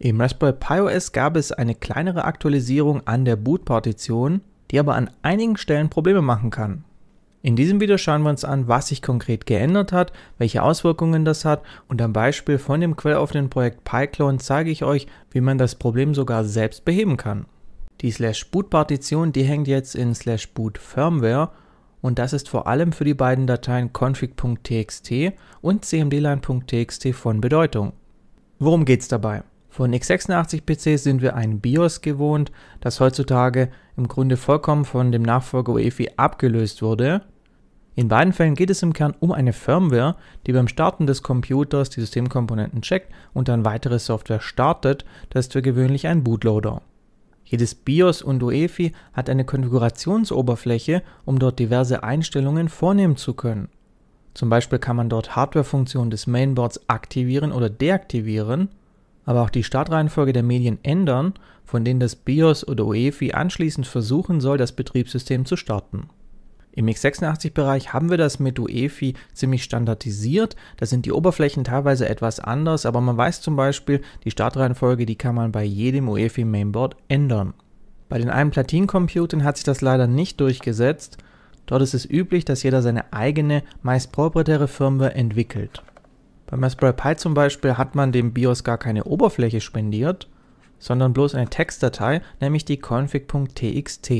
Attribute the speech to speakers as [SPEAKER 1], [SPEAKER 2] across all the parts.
[SPEAKER 1] Im Raspberry Pi OS gab es eine kleinere Aktualisierung an der Boot-Partition, die aber an einigen Stellen Probleme machen kann. In diesem Video schauen wir uns an, was sich konkret geändert hat, welche Auswirkungen das hat und am Beispiel von dem quelloffenen Projekt PyClone zeige ich euch, wie man das Problem sogar selbst beheben kann. Die Slash Boot Partition, die hängt jetzt in Slash Boot Firmware und das ist vor allem für die beiden Dateien config.txt und cmdline.txt von Bedeutung. Worum geht's dabei? Von x86-PCs sind wir ein BIOS gewohnt, das heutzutage im Grunde vollkommen von dem Nachfolger UEFI abgelöst wurde. In beiden Fällen geht es im Kern um eine Firmware, die beim Starten des Computers die Systemkomponenten checkt und dann weitere Software startet, das ist für gewöhnlich ein Bootloader. Jedes BIOS und UEFI hat eine Konfigurationsoberfläche, um dort diverse Einstellungen vornehmen zu können. Zum Beispiel kann man dort Hardwarefunktionen des Mainboards aktivieren oder deaktivieren aber auch die Startreihenfolge der Medien ändern, von denen das BIOS oder UEFI anschließend versuchen soll, das Betriebssystem zu starten. Im x86-Bereich haben wir das mit UEFI ziemlich standardisiert. Da sind die Oberflächen teilweise etwas anders, aber man weiß zum Beispiel, die Startreihenfolge, die kann man bei jedem UEFI-Mainboard ändern. Bei den einen Platin-Computern hat sich das leider nicht durchgesetzt. Dort ist es üblich, dass jeder seine eigene, meist proprietäre Firmware entwickelt. Beim Raspberry Pi zum Beispiel hat man dem BIOS gar keine Oberfläche spendiert, sondern bloß eine Textdatei, nämlich die config.txt.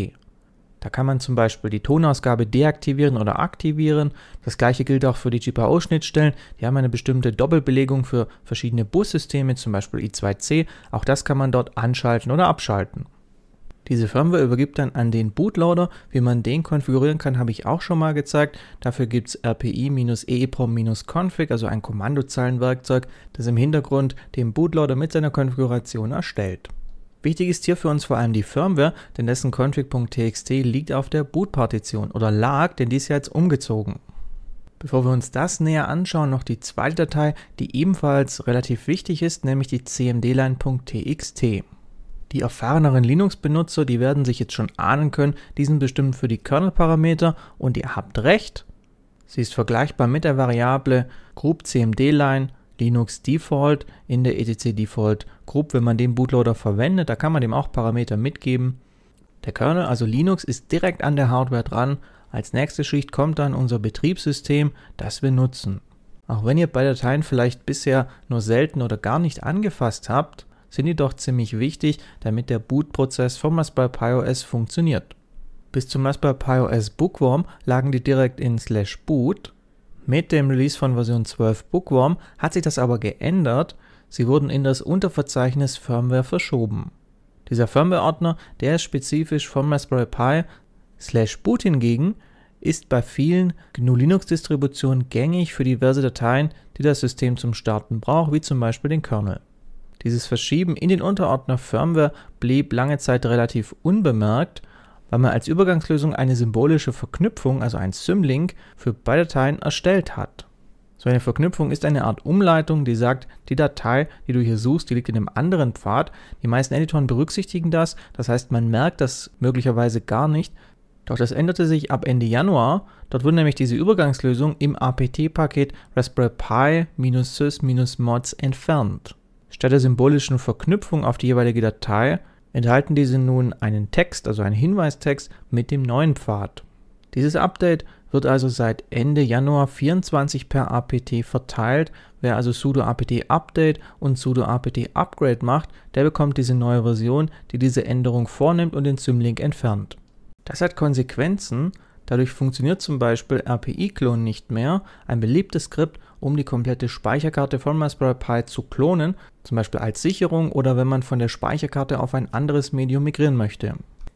[SPEAKER 1] Da kann man zum Beispiel die Tonausgabe deaktivieren oder aktivieren. Das gleiche gilt auch für die GPIO-Schnittstellen. Die haben eine bestimmte Doppelbelegung für verschiedene Bussysteme, zum Beispiel i2c. Auch das kann man dort anschalten oder abschalten. Diese Firmware übergibt dann an den Bootloader. Wie man den konfigurieren kann, habe ich auch schon mal gezeigt. Dafür gibt es rpi-eeprom-config, also ein Kommandozeilenwerkzeug, das im Hintergrund den Bootloader mit seiner Konfiguration erstellt. Wichtig ist hier für uns vor allem die Firmware, denn dessen config.txt liegt auf der Bootpartition oder lag, denn die ist ja jetzt umgezogen. Bevor wir uns das näher anschauen, noch die zweite Datei, die ebenfalls relativ wichtig ist, nämlich die cmdline.txt. Die erfahreneren Linux-Benutzer, die werden sich jetzt schon ahnen können, die sind bestimmt für die Kernel-Parameter und ihr habt recht. Sie ist vergleichbar mit der Variable group cmd-line Linux Default in der etc Default Group, wenn man den Bootloader verwendet, da kann man dem auch Parameter mitgeben. Der Kernel, also Linux, ist direkt an der Hardware dran. Als nächste Schicht kommt dann unser Betriebssystem, das wir nutzen. Auch wenn ihr bei Dateien vielleicht bisher nur selten oder gar nicht angefasst habt, sind jedoch ziemlich wichtig, damit der Bootprozess von Raspberry Pi OS funktioniert. Bis zum Raspberry Pi OS Bookworm lagen die direkt in slash boot. Mit dem Release von Version 12 Bookworm hat sich das aber geändert, sie wurden in das Unterverzeichnis Firmware verschoben. Dieser Firmware-Ordner, der ist spezifisch vom Raspberry Pi. Slash boot hingegen ist bei vielen GNU Linux-Distributionen gängig für diverse Dateien, die das System zum Starten braucht, wie zum Beispiel den Kernel. Dieses Verschieben in den Unterordner Firmware blieb lange Zeit relativ unbemerkt, weil man als Übergangslösung eine symbolische Verknüpfung, also ein Symlink, für beide Dateien erstellt hat. So eine Verknüpfung ist eine Art Umleitung, die sagt, die Datei, die du hier suchst, die liegt in einem anderen Pfad. Die meisten Editoren berücksichtigen das, das heißt, man merkt das möglicherweise gar nicht. Doch das änderte sich ab Ende Januar. Dort wurde nämlich diese Übergangslösung im APT-Paket Raspberry Pi-Sys-Mods entfernt. Statt der symbolischen Verknüpfung auf die jeweilige Datei enthalten diese nun einen Text, also einen Hinweistext mit dem neuen Pfad. Dieses Update wird also seit Ende Januar 24 per APT verteilt. Wer also sudo apt update und sudo apt upgrade macht, der bekommt diese neue Version, die diese Änderung vornimmt und den Symlink entfernt. Das hat Konsequenzen. Dadurch funktioniert zum Beispiel RPI-Clone nicht mehr, ein beliebtes Skript, um die komplette Speicherkarte von Raspberry Pi zu klonen, zum Beispiel als Sicherung oder wenn man von der Speicherkarte auf ein anderes Medium migrieren möchte.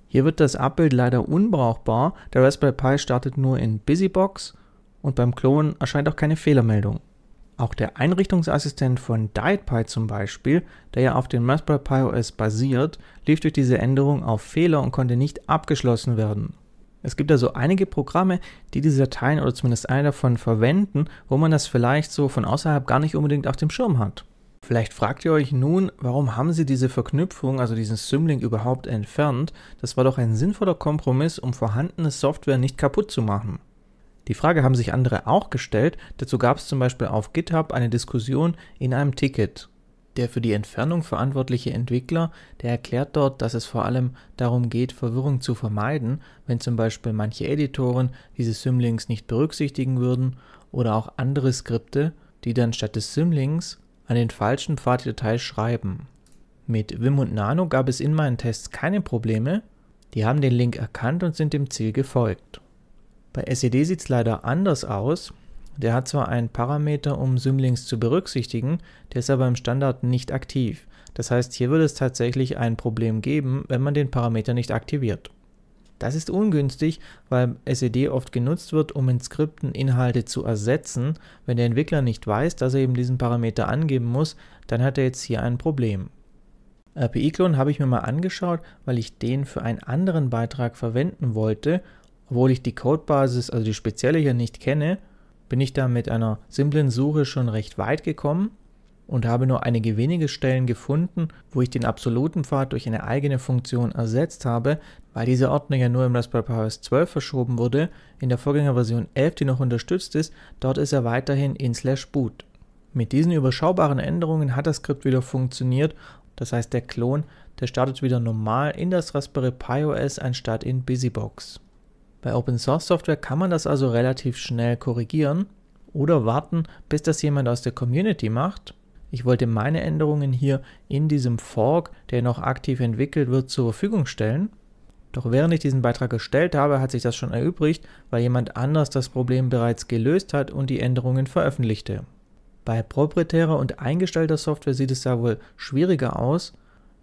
[SPEAKER 1] Hier wird das Abbild leider unbrauchbar, der Raspberry Pi startet nur in BusyBox und beim Klonen erscheint auch keine Fehlermeldung. Auch der Einrichtungsassistent von DietPi zum Beispiel, der ja auf dem Raspberry Pi OS basiert, lief durch diese Änderung auf Fehler und konnte nicht abgeschlossen werden. Es gibt also einige Programme, die diese Dateien oder zumindest eine davon verwenden, wo man das vielleicht so von außerhalb gar nicht unbedingt auf dem Schirm hat. Vielleicht fragt ihr euch nun, warum haben sie diese Verknüpfung, also diesen Symlink überhaupt entfernt? Das war doch ein sinnvoller Kompromiss, um vorhandene Software nicht kaputt zu machen. Die Frage haben sich andere auch gestellt, dazu gab es zum Beispiel auf GitHub eine Diskussion in einem Ticket. Der für die Entfernung verantwortliche Entwickler, der erklärt dort, dass es vor allem darum geht, Verwirrung zu vermeiden, wenn zum Beispiel manche Editoren diese Symlinks nicht berücksichtigen würden oder auch andere Skripte, die dann statt des Symlinks an den falschen Pfad der Datei schreiben. Mit Wim und Nano gab es in meinen Tests keine Probleme, die haben den Link erkannt und sind dem Ziel gefolgt. Bei SED sieht es leider anders aus, der hat zwar einen Parameter, um Symlinks zu berücksichtigen, der ist aber im Standard nicht aktiv. Das heißt, hier würde es tatsächlich ein Problem geben, wenn man den Parameter nicht aktiviert. Das ist ungünstig, weil SED oft genutzt wird, um in Skripten Inhalte zu ersetzen. Wenn der Entwickler nicht weiß, dass er eben diesen Parameter angeben muss, dann hat er jetzt hier ein Problem. rpi clone habe ich mir mal angeschaut, weil ich den für einen anderen Beitrag verwenden wollte, obwohl ich die Codebasis, also die spezielle hier nicht kenne bin ich da mit einer simplen Suche schon recht weit gekommen und habe nur einige wenige Stellen gefunden, wo ich den absoluten Pfad durch eine eigene Funktion ersetzt habe, weil diese Ordnung ja nur im Raspberry Pi OS 12 verschoben wurde, in der Vorgängerversion 11, die noch unterstützt ist, dort ist er weiterhin in slash boot. Mit diesen überschaubaren Änderungen hat das Skript wieder funktioniert, das heißt der Klon, der startet wieder normal in das Raspberry Pi OS anstatt in BusyBox. Bei Open Source Software kann man das also relativ schnell korrigieren oder warten, bis das jemand aus der Community macht. Ich wollte meine Änderungen hier in diesem Fork, der noch aktiv entwickelt wird, zur Verfügung stellen. Doch während ich diesen Beitrag erstellt habe, hat sich das schon erübrigt, weil jemand anders das Problem bereits gelöst hat und die Änderungen veröffentlichte. Bei proprietärer und eingestellter Software sieht es da wohl schwieriger aus,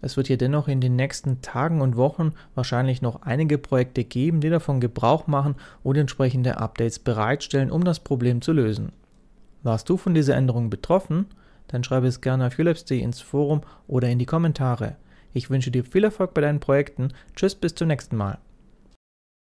[SPEAKER 1] es wird hier dennoch in den nächsten Tagen und Wochen wahrscheinlich noch einige Projekte geben, die davon Gebrauch machen und entsprechende Updates bereitstellen, um das Problem zu lösen. Warst du von dieser Änderung betroffen? Dann schreibe es gerne auf ulabs.de ins Forum oder in die Kommentare. Ich wünsche dir viel Erfolg bei deinen Projekten. Tschüss, bis zum nächsten Mal.